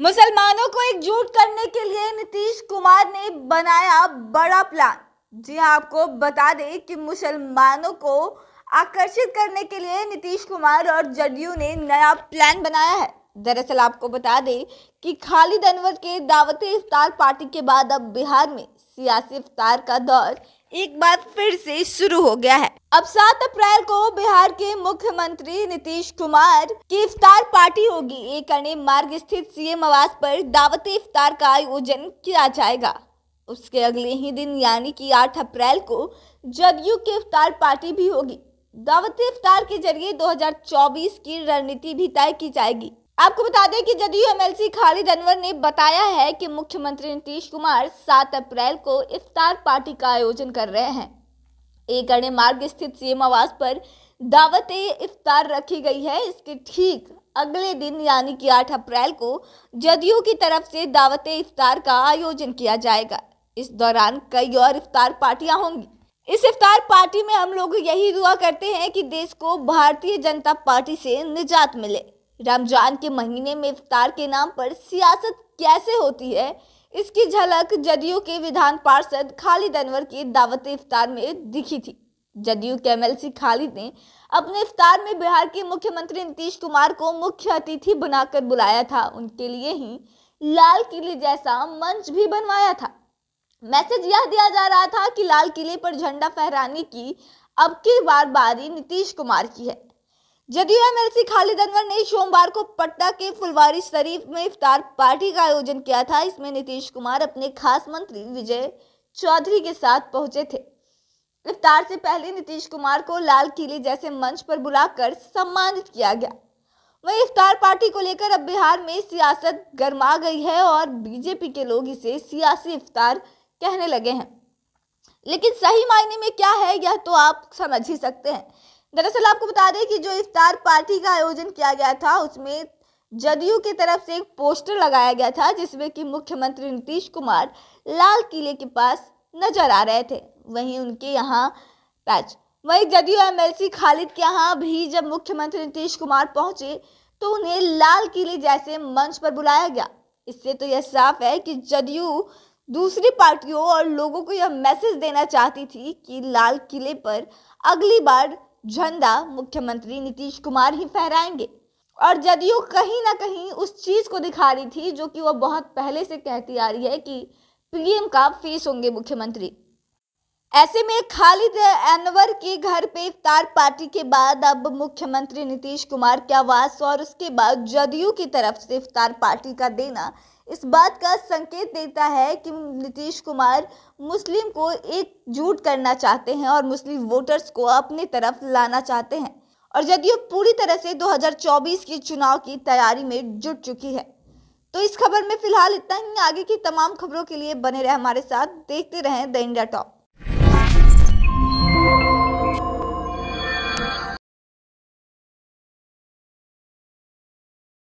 मुसलमानों को एकजुट करने के लिए नीतीश कुमार ने बनाया बड़ा प्लान जी हाँ आपको बता दें कि मुसलमानों को आकर्षित करने के लिए नीतीश कुमार और जदयू ने नया प्लान बनाया है दरअसल आपको बता दें कि खालिद अनवर के दावत इफ्तार पार्टी के बाद अब बिहार में सियासी इफ्तार का दौर एक बार फिर से शुरू हो गया है अब सात अप्रैल को बिहार के मुख्यमंत्री नीतीश कुमार की इफ्तार पार्टी होगी एक अन्य मार्ग स्थित सीएम आवास पर दावती इफ्तार का आयोजन किया जाएगा उसके अगले ही दिन यानी कि 8 अप्रैल को जदयू की इफ्तार पार्टी भी होगी दावती इफ्तार के जरिए 2024 की रणनीति भी तय की जाएगी आपको बता दें कि जदयू एमएलसी खालिद अनवर ने बताया है कि मुख्यमंत्री नीतीश कुमार 7 अप्रैल को इफ्तार पार्टी का आयोजन कर रहे हैं एक अड़े मार्ग स्थित सीएम आवास पर दावत इफ्तार रखी गई है इसके ठीक अगले दिन यानी कि 8 अप्रैल को जदयू की तरफ से दावत इफ्तार का आयोजन किया जाएगा इस दौरान कई और इफ्तार पार्टियां होंगी इस इफ्तार पार्टी में हम लोग यही दुआ करते हैं कि देश को भारतीय जनता पार्टी से निजात मिले रमजान के महीने में इफ्तार के नाम पर सियासत कैसे होती है इसकी झलक जदयू के विधान पार्षद खालिद अनवर की दावत इफ्तार में दिखी थी जदयू के एमएलसी खालिद ने अपने इफ्तार में बिहार के मुख्यमंत्री नीतीश कुमार को मुख्य अतिथि बनाकर बुलाया था उनके लिए ही लाल किले जैसा मंच भी बनवाया था मैसेज यह दिया जा रहा था कि लाल किले पर झंडा फहराने की अब की बार बारी नीतीश कुमार की है जदयू एमएलसी खालिद अनवर ने सोमवार को पटना के फुलवारी शरीफ में इफ्तार पार्टी का आयोजन किया था इसमें नीतीश कुमार अपने खास मंत्री विजय चौधरी के साथ पहुंचे थे इफ्तार से पहले नीतीश कुमार को लाल किले जैसे मंच पर बुलाकर सम्मानित किया गया वही इफ्तार पार्टी को लेकर अब बिहार में सियासत गर्मा गई है और बीजेपी के लोग इसे सियासी इफ्तार कहने लगे हैं लेकिन सही मायने में क्या है यह तो आप समझ ही सकते हैं दरअसल आपको बता दें कि जो इफ्तार पार्टी का आयोजन किया गया था उसमें जदयू की तरफ से एक पोस्टर लगाया गया था जिसमें कि मुख्यमंत्री नीतीश कुमार लाल किले के पास नजर आ रहे थे वहीं उनके यहाँ पैच वहीं जदयू एमएलसी खालिद के यहाँ भी जब मुख्यमंत्री नीतीश कुमार पहुंचे तो उन्हें लाल किले जैसे मंच पर बुलाया गया इससे तो यह साफ है कि जदयू दूसरी पार्टियों और लोगों को यह मैसेज देना चाहती थी कि लाल किले पर अगली बार झंडा मुख्यमंत्री नीतीश कुमार ही फहराएंगे और जदयू कहीं ना कहीं उस चीज़ को दिखा रही थी जो कि वह बहुत पहले से कहती आ रही है कि पीएम का फेस होंगे मुख्यमंत्री ऐसे में खालिद अनवर के घर पे इफ्तार पार्टी के बाद अब मुख्यमंत्री नीतीश कुमार के आवास और उसके बाद जदयू की तरफ से इफ्तार पार्टी का देना इस बात का संकेत देता है कि नीतीश कुमार मुस्लिम को एकजुट करना चाहते हैं और मुस्लिम वोटर्स को अपनी तरफ लाना चाहते हैं और जदयू पूरी तरह से 2024 के चुनाव की तैयारी में जुट चुकी है तो इस खबर में फिलहाल इतना ही आगे की तमाम खबरों के लिए बने रहे हमारे साथ देखते रहें द इंडिया टॉप